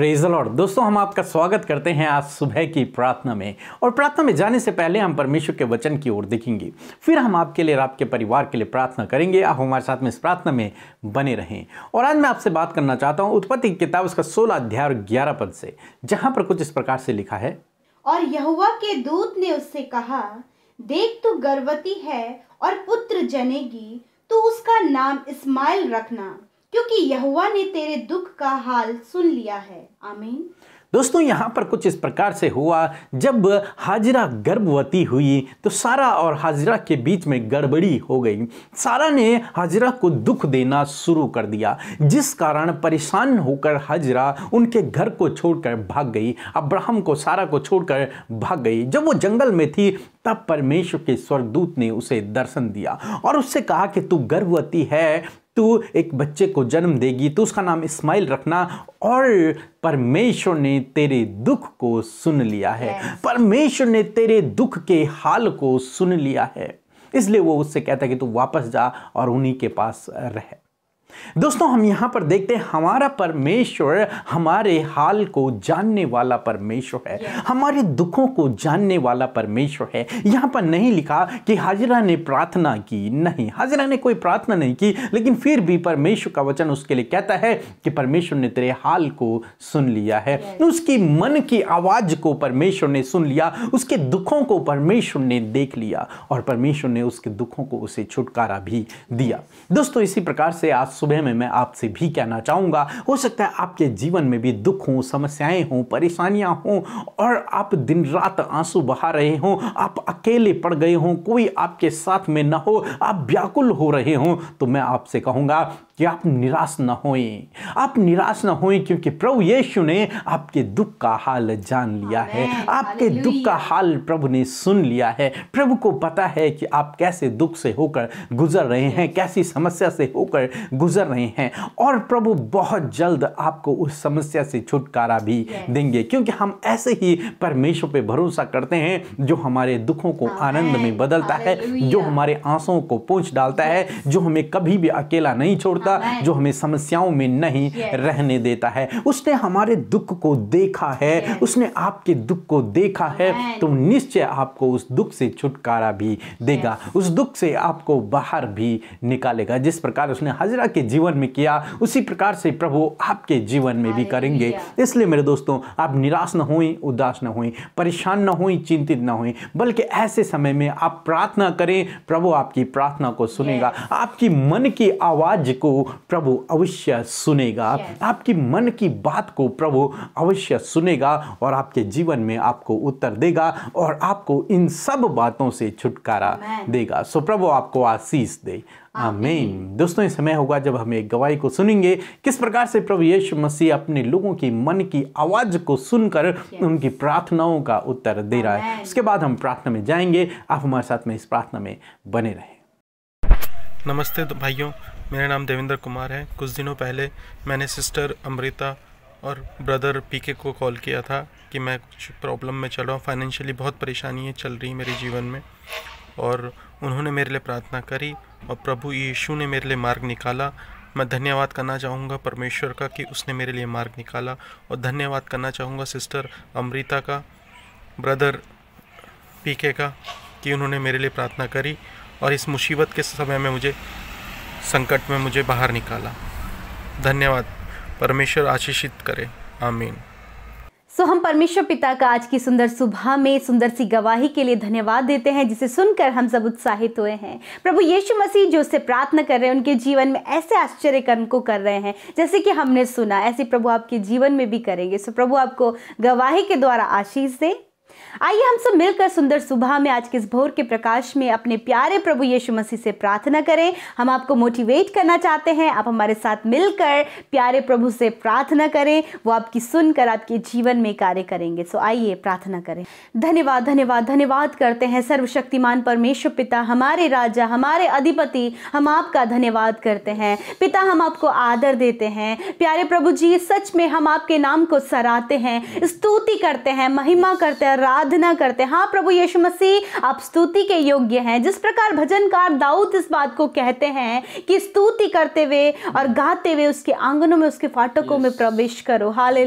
Praise Lord दोस्तों हम आपका स्वागत करते हैं आज सुबह की प्रार्थना में और प्रार्थना में जाने से पहले हम परमेश्वर के वचन की ओर देखेंगे फिर हम आपके लिए और आपके परिवार के लिए प्रार्थना करेंगे आप हमारे साथ में इस प्रार्थना में बने रहें और आज मैं आपसे बात करना चाहता हूँ उत्पत्ति किताब उसका सोलह अध्याय और ग्यारह पद से जहाँ पर कुछ इस प्रकार से लिखा है और यहुआ के दूत ने उससे कहा देख तू गर्भवती है और पुत्र जनेगी तो उसका नाम इस्माइल रखना क्योंकि यहुआ ने तेरे दुख का हाल सुन लिया है आमीन दोस्तों यहाँ पर कुछ इस प्रकार से हुआ जब हाजरा गर्भवती हुई तो सारा और हाजरा के बीच में गड़बड़ी हो गई सारा ने हाजरा को दुख देना शुरू कर दिया जिस कारण परेशान होकर हाजरा उनके घर को छोड़कर भाग गई अब्राहम को सारा को छोड़कर भाग गई जब वो जंगल में थी तब परमेश्वर के स्वर्गदूत ने उसे दर्शन दिया और उससे कहा कि तू गर्भवती है तो एक बच्चे को जन्म देगी तो उसका नाम इस्माइल रखना और परमेश्वर ने तेरे दुख को सुन लिया है yes. परमेश्वर ने तेरे दुख के हाल को सुन लिया है इसलिए वो उससे कहता है कि तू वापस जा और उन्हीं के पास रह दोस्तों हम यहां पर देखते हैं हमारा परमेश्वर हमारे हाल को जानने वाला परमेश्वर है हमारे दुखों को जानने वाला परमेश्वर है यहां पर नहीं लिखा कि हाजरा ने प्रार्थना की नहीं हाजरा ने कोई प्रार्थना नहीं की लेकिन फिर भी परमेश्वर का वचन उसके लिए कहता है कि परमेश्वर ने तेरे हाल को सुन लिया है उसकी मन की आवाज को परमेश्वर ने सुन लिया उसके दुखों को परमेश्वर ने देख लिया और परमेश्वर ने उसके दुखों को उसे छुटकारा भी दिया दोस्तों इसी प्रकार से आज सुबह में मैं आपसे भी कहना चाहूँगा हो सकता है आपके जीवन में भी दुख हों समस्याएं हों परेशानियां हों और आप दिन रात आंसू बहा रहे हों आप अकेले पड़ गए हों कोई आपके साथ में ना हो आप व्याकुल हो रहे हों तो मैं आपसे कहूँगा कि आप निराश न होएं आप निराश न होएं क्योंकि प्रभु यीशु ने आपके दुख का हाल जान लिया है आपके दुख का हाल प्रभु ने सुन लिया है प्रभु को पता है कि आप कैसे दुख से होकर गुजर रहे हैं कैसी समस्या से होकर गुजर रहे हैं और प्रभु बहुत जल्द आपको उस समस्या से छुटकारा भी देंगे क्योंकि हम ऐसे ही परमेश्वर पर भरोसा करते हैं जो हमारे दुखों को आनंद में बदलता है जो हमारे आंसुओं को पूछ डालता है जो हमें कभी भी अकेला नहीं छोड़ता का जो हमें समस्याओं में नहीं रहने देता है उसने हमारे दुख को देखा है उसने आपके दुख को देखा है तो निश्चय आपको उस दुख से छुटकारा भी देगा उस दुख से आपको बाहर भी निकालेगा जिस प्रकार उसने हजरा के जीवन में किया उसी प्रकार से प्रभु आपके जीवन में भी करेंगे इसलिए मेरे दोस्तों आप निराश न हुई उदास न हुई परेशान न हुई चिंतित न हुई बल्कि ऐसे समय में आप प्रार्थना करें प्रभु आपकी प्रार्थना को सुनेगा आपकी मन की आवाज़ को को प्रभु अवश्य सुनेगा yes. आपकी मन की बात को प्रभु अवश्य सुनेगा और आपके जीवन में आपको उत्तर देगा और आपको इन सब बातों से छुटकारा देगा सो प्रभु आपको आशीष दे आमीन दोस्तों ये समय होगा जब हम एक गवाही को सुनेंगे किस प्रकार से प्रभु यीशु मसीह अपने लोगों की मन की आवाज को सुनकर उनकी प्रार्थनाओं का उत्तर दे रहा है उसके बाद हम प्रार्थना में जाएंगे आप हमारे साथ में इस प्रार्थना में बने रहें नमस्ते भाइयों मेरा नाम देवेंद्र कुमार है कुछ दिनों पहले मैंने सिस्टर अमृता और ब्रदर पीके को कॉल किया था कि मैं कुछ प्रॉब्लम में चल रहा हूँ फाइनेंशियली बहुत परेशानी है चल रही मेरे जीवन में और उन्होंने मेरे लिए प्रार्थना करी और प्रभु यीशु ने मेरे लिए मार्ग निकाला मैं धन्यवाद करना चाहूँगा परमेश्वर का कि उसने मेरे लिए मार्ग निकाला और धन्यवाद करना चाहूँगा सिस्टर अमृता का ब्रदर पीके का कि उन्होंने मेरे लिए प्रार्थना करी और इस मुसीबत के समय में मुझे संकट में मुझे बाहर निकाला धन्यवाद परमेश्वर आशीषित करे आमीन सो हम परमेश्वर पिता का आज की सुंदर सुबह में सुंदर सी गवाही के लिए धन्यवाद देते हैं जिसे सुनकर हम सब उत्साहित हुए हैं प्रभु यीशु मसीह जो उससे प्रार्थना कर रहे हैं उनके जीवन में ऐसे आश्चर्य कर्म को कर रहे हैं जैसे कि हमने सुना ऐसे प्रभु आपके जीवन में भी करेंगे सो प्रभु आपको गवाही के द्वारा आशीष दे आइए हम सब मिलकर सुंदर सुबह में आज के इस भोर के प्रकाश में अपने प्यारे प्रभु यीशु मसीह से प्रार्थना करें हम आपको मोटिवेट करना चाहते हैं आप हमारे साथ मिलकर प्यारे प्रभु से प्रार्थना करें वो आपकी सुनकर आपके जीवन में कार्य करेंगे सो आइए प्रार्थना करें धन्यवाद धन्यवाद धन्यवाद करते हैं सर्वशक्तिमान परमेश्वर पिता हमारे राजा हमारे अधिपति हम आपका धन्यवाद करते हैं पिता हम आपको आदर देते हैं प्यारे प्रभु जी सच में हम आपके नाम को सराहते हैं स्तुति करते हैं महिमा करते हैं आराधना करते हैं हाँ प्रभु यीशु मसीह आप स्तुति के योग्य हैं जिस प्रकार भजनकार दाऊद इस बात को कहते हैं कि स्तुति करते हुए और गाते हुए उसके आंगनों में उसके फाटकों yes. में प्रवेश करो हाले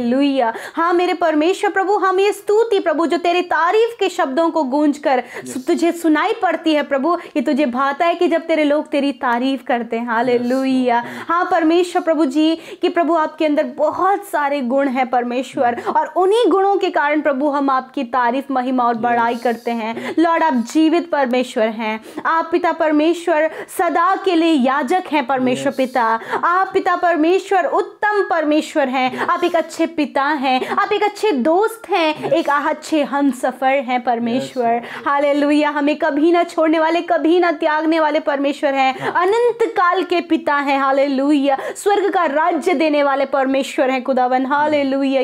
हाँ मेरे परमेश्वर प्रभु हम हाँ, ये स्तुति प्रभु जो तेरी तारीफ के शब्दों को गूंज कर yes. तुझे सुनाई पड़ती है प्रभु ये तुझे भाता है कि जब तेरे लोग तेरी तारीफ करते हैं हाले लुइया हाँ परमेश्वर प्रभु जी कि प्रभु आपके अंदर बहुत सारे गुण हैं परमेश्वर और उन्हीं गुणों के कारण प्रभु हम आपकी तारीफ तारीफ महिमा और बड़ाई करते हैं लॉर्ड आप जीवित परमेश्वर हैं आप पिता परमेश्वर सदा के लिए याजक हैं परमेश्वर पिता आप पिता परमेश्वर उत्तम परमेश्वर हैं आप एक अच्छे पिता हैं आप एक अच्छे दोस्त हैं एक अच्छे हम सफ़र हैं परमेश्वर हाले हमें कभी ना छोड़ने वाले कभी ना त्यागने वाले परमेश्वर हैं अनंत काल के पिता हैं हाले स्वर्ग का राज्य देने वाले परमेश्वर हैं खुदावन हाले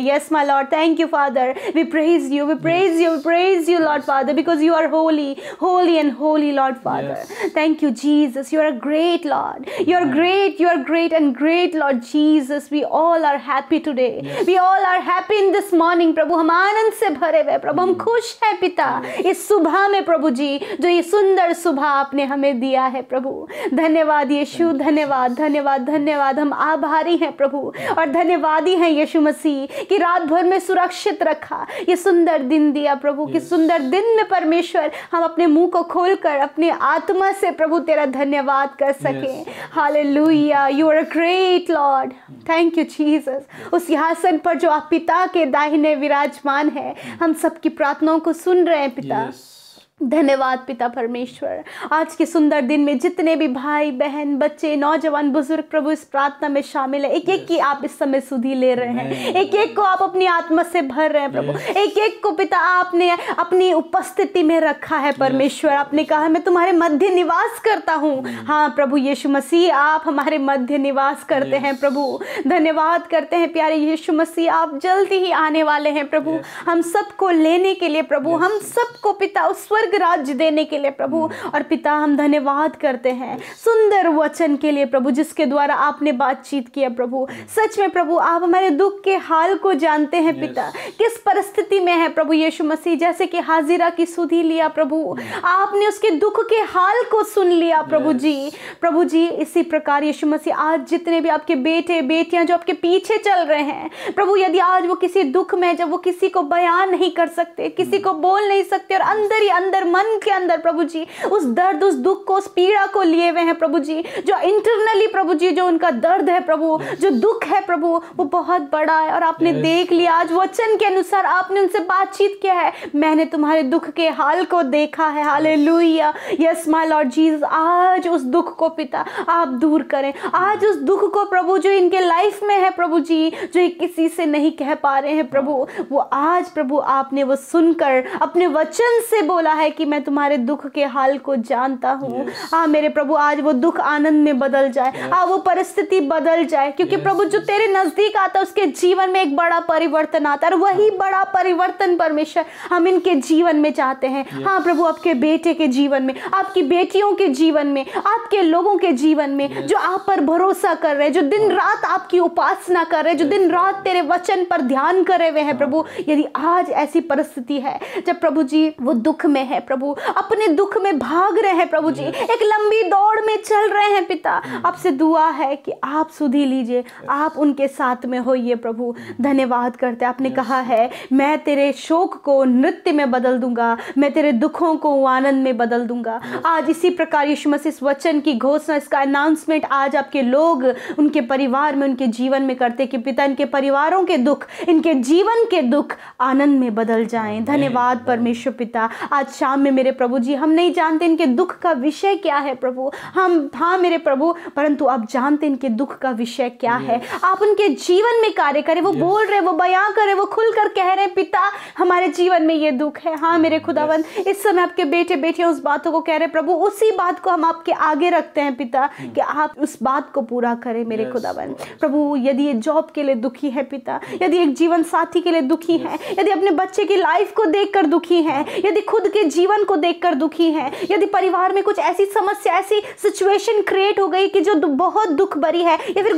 yes my lord thank you father we praise you we praise praise you, praise you, Lord Father, because you are holy, holy and holy, Lord Father. Yes. Thank you, Jesus. You are a great, Lord. You are great, you are great and great, Lord Jesus. We all are happy today. Yes. We all are happy in this morning, Prabhu. हम आनंद से भरे हुए प्रभु हम खुश हैं पिता इस सुबह में प्रभु जी जो ये सुंदर सुबह आपने हमें दिया है प्रभु धन्यवाद यीशु धन्यवाद धन्यवाद धन्यवाद हम आभारी हैं प्रभु और धन्यवादी हैं यीशु मसीह कि रात भर में सुरक्षित रखा ये सुंदर दिन दिया दिया प्रभु yes. कि सुंदर दिन में परमेश्वर हम अपने मुंह को खोलकर अपने आत्मा से प्रभु तेरा धन्यवाद कर सके hallelujah you are a great lord thank you Jesus उस यहासन पर जो आप पिता के दाहिने विराजमान है hmm. हम सबकी प्रार्थनाओं को सुन रहे हैं पिता yes. धन्यवाद पिता परमेश्वर आज के सुंदर दिन में जितने भी भाई बहन बच्चे नौजवान बुजुर्ग प्रभु इस प्रार्थना में शामिल है एक एक की आप इस समय सुधी ले रहे हैं एक एक को आप अपनी आत्मा से भर रहे हैं प्रभु एक एक को पिता आपने अपनी उपस्थिति में रखा है परमेश्वर आपने कहा मैं तुम्हारे मध्य निवास करता हूँ हाँ प्रभु यीशु मसीह आप हमारे मध्य निवास करते हैं प्रभु धन्यवाद करते हैं प्यारे यीशु मसीह आप जल्दी ही आने वाले हैं प्रभु हम सबको लेने के लिए प्रभु हम सबको पिता उस स्वर्ग स्वर्ग राज्य देने के लिए प्रभु हम्म। और पिता हम धन्यवाद करते हैं सुंदर वचन के लिए प्रभु जिसके द्वारा आपने बातचीत किया प्रभु सच में प्रभु आप हमारे दुख के हाल को जानते हैं पिता किस परिस्थिति में है प्रभु यीशु मसीह जैसे कि हाजिरा की सुधी लिया प्रभु आपने उसके दुख के हाल को सुन लिया प्रभु जी प्रभु जी इसी प्रकार यीशु मसीह आज जितने भी आपके बेटे बेटियां जो आपके पीछे चल रहे हैं प्रभु यदि आज वो किसी दुख में जब वो किसी को बयान नहीं कर सकते किसी hmm. को बोल नहीं सकते और अंदर ही अंदर अंदर मन के अंदर प्रभु जी उस दर्द उस दुख को उस पीड़ा को लिए हुए हैं प्रभु जी जो इंटरनली प्रभु जी जो उनका दर्द है प्रभु जो दुख है प्रभु वो बहुत बड़ा है और आपने देख लिया आज वचन के अनुसार आपने उनसे बातचीत किया है मैंने तुम्हारे दुख के हाल को देखा है हाल हाले यस माई लॉर्ड जीज आज उस दुख को पिता आप दूर करें आज उस दुख को प्रभु जो इनके लाइफ में है प्रभु जी जो किसी से नहीं कह पा रहे हैं प्रभु वो आज प्रभु आपने वो सुनकर अपने वचन से बोला है है कि मैं तुम्हारे दुख के हाल को जानता हूँ हाँ मेरे प्रभु आज वो दुख आनंद में बदल जाए हाँ वो परिस्थिति बदल जाए क्योंकि प्रभु जो तेरे नजदीक आता है उसके जीवन में एक बड़ा परिवर्तन आता है और वही हाँ। बड़ा परिवर्तन परमेश्वर हम इनके जीवन में चाहते हैं हाँ प्रभु आपके बेटे के जीवन में आपकी बेटियों के जीवन में आपके लोगों के जीवन में जो आप पर भरोसा कर रहे हैं जो दिन हाँ। रात आपकी उपासना कर रहे हैं जो दिन रात तेरे वचन पर ध्यान करे हुए हैं हाँ। प्रभु यदि आज ऐसी परिस्थिति है जब प्रभु जी वो दुख में हैं प्रभु अपने दुख में भाग रहे हैं प्रभु जी एक लंबी दौड़ में चल रहे हैं पिता hmm. आपसे दुआ है कि आप सुधी लीजिए आप उनके साथ में होइए प्रभु hmm. धन्यवाद करते आपने कहा है मैं तेरे शोक को नृत्य में बदल दूंगा मैं तेरे दुखों को आनंद में बदल दूंगा आज इसी प्रकार यीशु मसीह वचन की घोषणा इसका अनाउंसमेंट आज आपके लोग उनके परिवार में उनके जीवन में करते कि पिता इनके परिवारों के दुख इनके जीवन के दुख आनंद में बदल जाएं धन्यवाद परमेश्वर पिता आज शाम में मेरे प्रभु जी हम नहीं जानते इनके दुख का विषय क्या है प्रभु हम हाँ मेरे प्रभु परंतु आप जानते इनके दुख का विषय क्या है आप उनके जीवन में कार्य करें वो बोल रहे वो बयां करें वो खुल कर कह रहे पिता हमारे जीवन में ये दुख है हाँ मेरे खुदावन इस समय आपके बेटे बेटे उस बातों को कह रहे प्रभु उसी बात को हम आपके आगे रखते हैं पिता hmm. कि आप उस बात को पूरा करें मेरे खुदावन प्रभु यदि ये जॉब के लिए दुखी है पिता यदि एक जीवन साथी के लिए दुखी है यदि अपने बच्चे की लाइफ को देख दुखी है यदि खुद के जीवन को देखकर दुखी हैं यदि परिवार में कुछ ऐसी समस्या ऐसी सिचुएशन क्रिएट हो गई कि जो बहुत दुख भरी है या फिर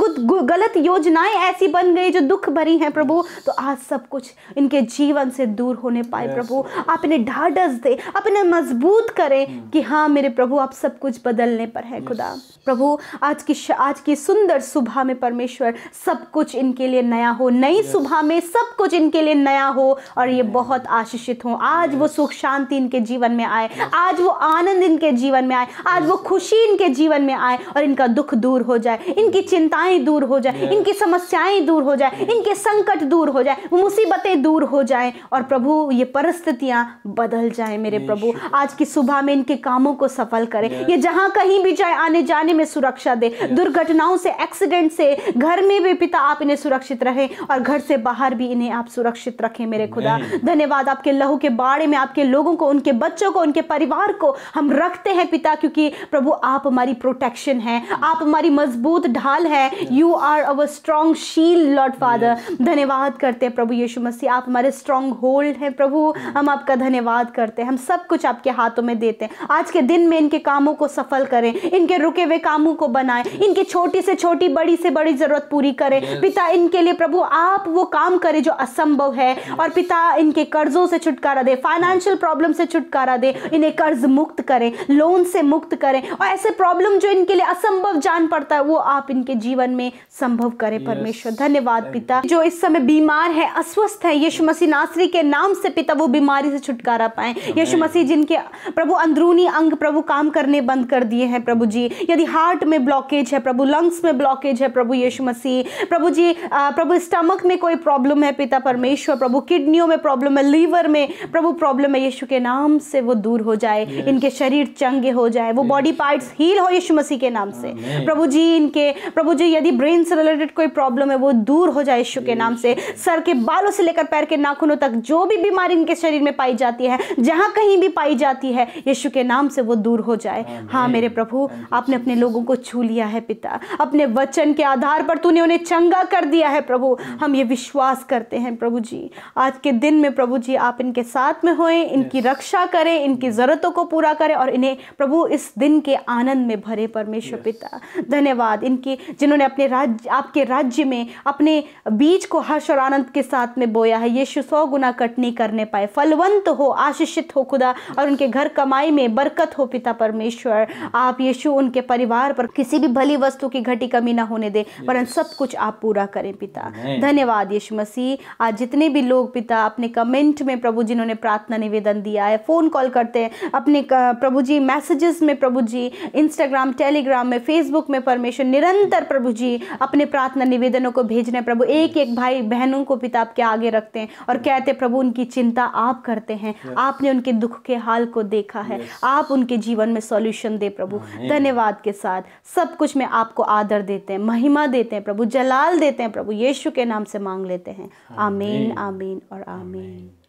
गलत योजनाएं ऐसी बन गई जो दुख भरी हैं प्रभु तो आज सब कुछ इनके जीवन से दूर होने पाए yes. प्रभु आप इन्हें ढाढ़स दे आप इन्हें मजबूत करें hmm. कि हाँ मेरे प्रभु आप सब कुछ बदलने पर है yes. खुदा प्रभु आज की आज की सुंदर सुबह में परमेश्वर सब कुछ इनके लिए नया हो नई yes. सुबह में सब कुछ इनके लिए नया हो और ये बहुत आशीषित हो आज yes. वो सुख शांति इनके जीवन में आए आज वो आनंद इनके जीवन में आए आज वो खुशी इनके जीवन में आए और इनका दुख दूर हो जाए इनकी चिंताएं दूर हो जाए इनकी समस्याएं दूर हो जाए इनके संकट दूर हो जाए मुसीबतें दूर हो जाए और प्रभु ये परिस्थितियां बदल जाए मेरे प्रभु आज की सुबह में इनके कामों को सफल करें ये जहां कहीं भी जाए आने जाने में सुरक्षा दे दुर्घटनाओं से एक्सीडेंट से घर में भी पिता आप इन्हें सुरक्षित रहे और घर से बाहर भी इन्हें आप सुरक्षित रखें मेरे खुदा धन्यवाद आपके लहू के बाड़े में आपके लोगों को उनके उनके बच्चों को उनके परिवार को हम रखते हैं पिता क्योंकि प्रभु आप हमारी प्रोटेक्शन है आप हमारी मजबूत ढाल है you are our strong shield lord father धन्यवाद करते हैं प्रभु यीशु मसीह आप हमारे स्ट्रांग होल्ड हैं प्रभु हम आपका धन्यवाद करते हैं हम सब कुछ आपके हाथों में देते हैं आज के दिन में इनके कामों को सफल करें इनके रुके हुए कामों को बनाएं इनकी छोटी से छोटी बड़ी से बड़ी जरूरत पूरी करें पिता इनके लिए प्रभु आप वो काम करें जो असंभव है और पिता इनके कर्जों से छुटकारा दे फाइनेंशियल प्रॉब्लम से छुट छुटकारा दें इन्हें कर्ज मुक्त करें लोन से मुक्त करें और ऐसे प्रॉब्लम जो इनके लिए असंभव जान पड़ता है वो आप इनके जीवन में संभव करें yes. परमेश्वर धन्यवाद पिता जो इस समय बीमार है अस्वस्थ है यीशु मसीह नासरी के नाम से पिता वो बीमारी से छुटकारा पाए यीशु मसीह जिनके प्रभु अंदरूनी अंग प्रभु काम करने बंद कर दिए हैं प्रभु जी यदि हार्ट में ब्लॉकेज है प्रभु लंग्स में ब्लॉकेज है प्रभु यीशु मसीह प्रभु जी प्रभु स्टमक में कोई प्रॉब्लम है पिता परमेश्वर प्रभु किडनियों में प्रॉब्लम है लीवर में प्रभु प्रॉब्लम है यीशु के नाम हम से वो दूर हो जाए इनके शरीर चंगे हो जाए वो बॉडी पार्ट्स हील हो यीशु मसीह के नाम से प्रभु जी इनके प्रभु जी यदि ब्रेन से रिलेटेड कोई प्रॉब्लम है वो दूर हो जाए यीशु के नाम से सर के बालों से लेकर पैर के नाखूनों तक जो भी बीमारी इनके शरीर में पाई जाती है जहाँ कहीं भी पाई जाती है यीशु के नाम से वो दूर हो जाए हाँ मेरे प्रभु आपने अपने लोगों को छू लिया है पिता अपने वचन के आधार पर तूने उन्हें चंगा कर दिया है प्रभु हम ये विश्वास करते हैं प्रभु जी आज के दिन में प्रभु जी आप इनके साथ में होए इनकी रक्षा पूरा करें इनकी ज़रूरतों को पूरा करें और इन्हें प्रभु इस दिन के आनंद में भरे परमेश्वर yes. पिता धन्यवाद इनके जिन्होंने अपने राज्य आपके राज्य में अपने बीज को हर्ष और आनंद के साथ में बोया है यीशु सौ गुना कटनी करने पाए फलवंत हो आशीषित हो खुदा और उनके घर कमाई में बरकत हो पिता परमेश्वर आप यीशु उनके परिवार पर किसी भी भली वस्तु की घटी कमी ना होने दे yes. सब कुछ आप पूरा करें पिता धन्यवाद यीशु मसीह आज जितने भी लोग पिता अपने कमेंट में प्रभु जिन्होंने प्रार्थना निवेदन दिया है फ़ोन कॉल करते हैं अपने प्रभु जी मैसेजेस में प्रभु जी इंस्टाग्राम टेलीग्राम में फेसबुक में परमेश्वर निरंतर प्रभु जी अपने प्रार्थना निवेदनों को भेज रहे प्रभु एक एक भाई बहनों को पिता आपके आगे रखते हैं और कहते प्रभु उनकी चिंता आप करते हैं आपने उनके दुख के हाल को देखा है आप उनके जीवन में सॉल्यूशन दे प्रभु धन्यवाद के साथ सब कुछ में आपको आदर देते हैं महिमा देते हैं प्रभु जलाल देते हैं प्रभु यीशु के नाम से मांग लेते हैं आमीन आमीन और आमीन